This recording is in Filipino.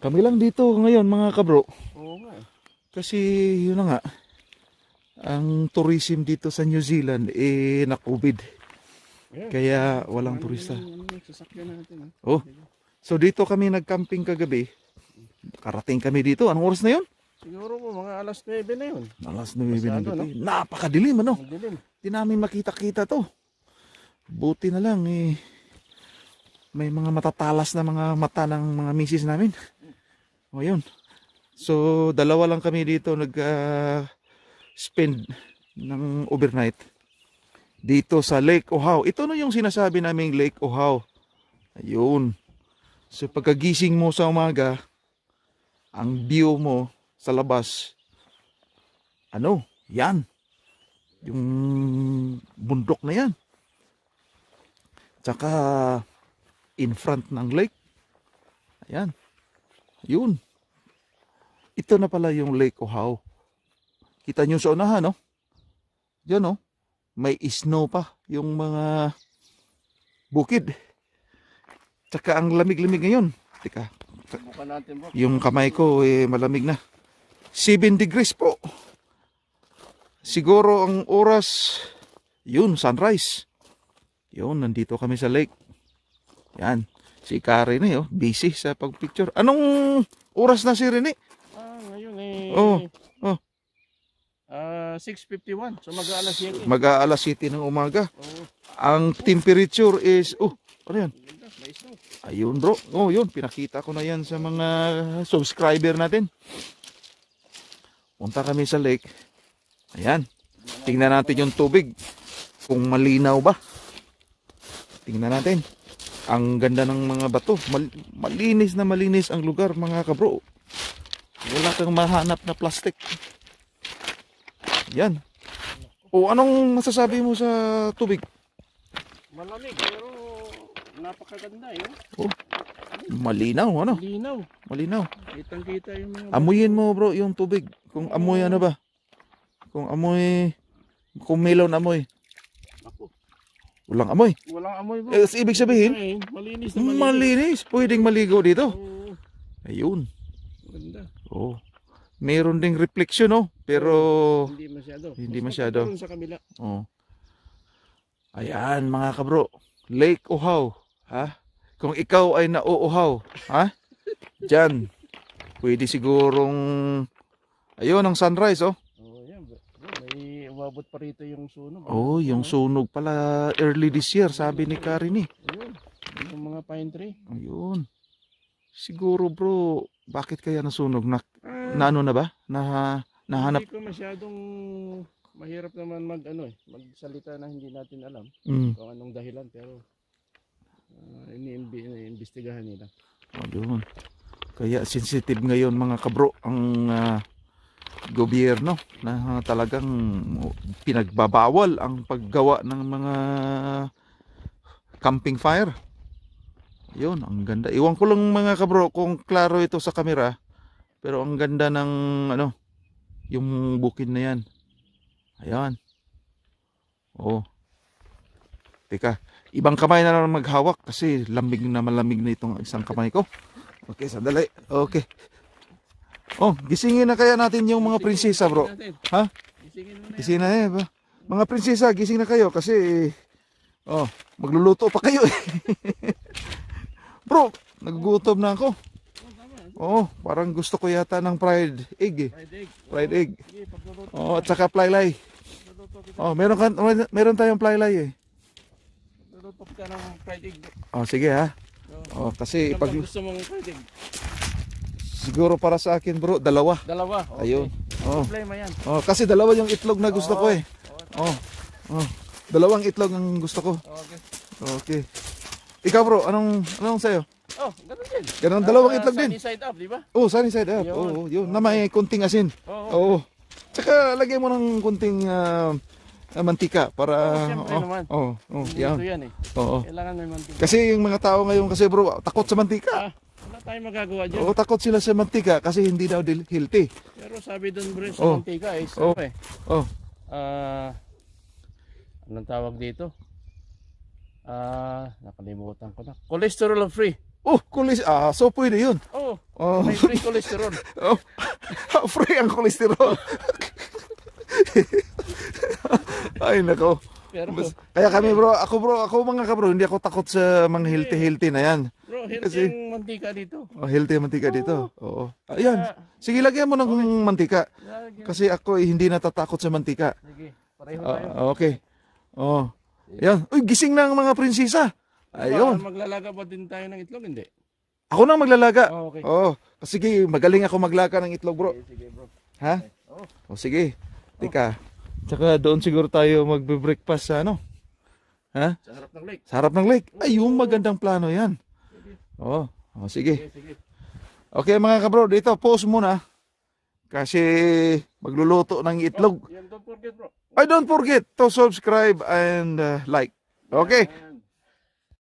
Kami lang dito ngayon mga kabro. Oo nga. Eh. Kasi yun na nga, ang tourism dito sa New Zealand eh na-COVID. Kaya walang ano turista. Ano ah. Oh. So dito kami nag-camping kagabi. Karating kami dito. Anong oras na yun? Siguro po mga alas 9 na yun. Alas 9 na dito. No? Napakadilim ano? Dilim. Di namin makita-kita to. Buti na lang eh. May mga matatalas na mga mata ng mga misis namin. Ayun. Oh, so dalawa lang kami dito nag uh, spend ng overnight dito sa Lake Ohau. Ito na yung sinasabi naming Lake Ohau. Ayun. So pagkagising mo sa umaga, ang view mo sa labas, ano, yan. Yung bundok na yan. Tsaka in front ng lake. Ayan. Yun. Ito na pala yung Lake Oahu. Kita nyo sa unahan, no? Diyan, no? May snow pa yung mga bukid. Tsaka ang lamig-lamig ngayon. Teka. Natin, yung kamay ko, eh, malamig na. 7 degrees po. Siguro ang oras, yun, sunrise. Yun, nandito kami sa lake. Yan. Si Kari na eh, oh, busy sa pagpicture. Anong oras na si Rene? Ah, ngayon eh. Oh, oh. Uh, ah, 6.51. So mag-aalas 7. Mag-aalas 7 ng umaga. Oh. Ang temperature is, oh, ano yan? Ayun bro. Oh, yun. Pinakita ko na yan sa mga subscriber natin. Punta kami sa lake. Ayan. Tingnan natin yung tubig. Kung malinaw ba. Tingnan natin ang ganda ng mga bato Mal malinis na malinis ang lugar mga kabro wala kang mahanap na plastic yan o anong masasabi mo sa tubig malamig pero napakaganda eh oh, malinaw ano malinaw malinaw kitang kita yung mga amuyin mo bro yung tubig kung amoy ano ba kung amoy kung melon amoy Walang amoy. Walang amoy bro. Eh, so, ibig sabihin, eh, malinis na malinis. Malinis. Pwedeng maligo dito. Oo. Ayun. Maganda. Oo. Oh. Meron ding reflection, no? Oh. Pero... Hindi masyado. Hindi Mas masyado. Sa kamila. Oo. Oh. Ayan, mga kabro. Lake Uhaw. Ha? Kung ikaw ay nauuhaw, ha? Diyan. Pwede sigurong... Ayun, ang sunrise, oh umabot pa rito yung sunog. Eh. Oh, yung sunog pala early this year, sabi ni Karin eh. Ayun, yung mga pine tree. Ayun. Siguro bro, bakit kaya nasunog? Na, ah, na ano na ba? Na, nahanap? Hindi ko masyadong mahirap naman mag ano eh, magsalita na hindi natin alam mm. kung anong dahilan pero uh, iniimbestigahan nila. Ayun. Kaya sensitive ngayon mga kabro ang uh, gobyerno na talagang pinagbabawal ang paggawa ng mga camping fire. Yun, ang ganda. Iwan ko lang mga kabro kung klaro ito sa kamera. Pero ang ganda ng ano, yung bukid na yan. Ayan. Oh. Teka, ibang kamay na lang maghawak kasi lamig na malamig na itong isang kamay ko. Okay, sandali. Okay. Oh, gisingin na kaya natin yung mga prinsesa, bro. Ha? Gisingin na eh. Ba? Mga prinsesa, gising na kayo kasi eh, oh, magluluto pa kayo eh. bro, nagugutom na ako. Oo, oh, parang gusto ko yata ng fried egg eh. Fried egg. oh, at saka flylay. Oh, meron kan meron tayong flylay eh. Luluto ka ng fried egg. Oh, sige ha. Oh, oh kasi ano pag gusto mong fried egg. Siguro para sa akin bro, dalawa. Dalawa. Okay. Ayun. Oh. Problema yan. Oh, kasi dalawa yung itlog na gusto oh. ko eh. Oh. Oh. Dalawang itlog ang gusto ko. Okay. Okay. Ikaw bro, anong anong sa'yo? Oh, ganun din. Ganun, dalawang ah, itlog sunny din. Sunny side up, di ba? Oh, sunny side up. Yun. Oh, oh, yun. Okay. Na may kunting asin. Oh, oh. oh. Tsaka lagay mo ng kunting uh, mantika para oh, oh, naman. Oh, oh, Hindi yan. yan eh. Oh, oh. Kailangan may mantika. Kasi yung mga tao ngayon kasi bro, takot sa mantika. Ah. Wala tayong magagawa dyan. Oo, takot sila sa mantika kasi hindi daw healthy. Pero sabi doon bro sa oh. mantika is, oh. eh, oh. uh, anong tawag dito? Ah, uh, nakalimutan ko na. Cholesterol free. Oh, kulis Ah, so pwede yun. Oh, oh. may free cholesterol. oh. Ah, free ang cholesterol. Ay, nako. Pero, Kaya kami bro, ako bro, ako mga kabro, hindi ako takot sa mga healthy-healthy na yan. Pero healthy Kasi, yung mantika dito. Oh, healthy yung mantika Oo. dito. Oo. Ayun. Sige, lagyan mo ng mantika. Kasi ako eh, hindi natatakot sa mantika. Sige, pareho tayo. Ah, okay. Oh. Ayun. Uy, gising na ang mga prinsesa. Ayun. Maglalaga pa din tayo ng itlog, hindi? Ako na maglalaga. Oh, okay. Oh. Sige, magaling ako maglaga ng itlog, bro. Sige, sige bro. Ha? Oh. O oh, sige. Tika. Oh. Tsaka doon siguro tayo magbe-breakfast sa ano? Ha? Sa harap ng lake. Sa harap ng lake. Ay, yung oh. magandang plano yan. Oh, oh sige. sige, sige. Okay mga kabro, dito pause muna. Kasi magluluto ng itlog. Oh, don't forget bro. I don't forget to subscribe and uh, like. Okay. Yeah.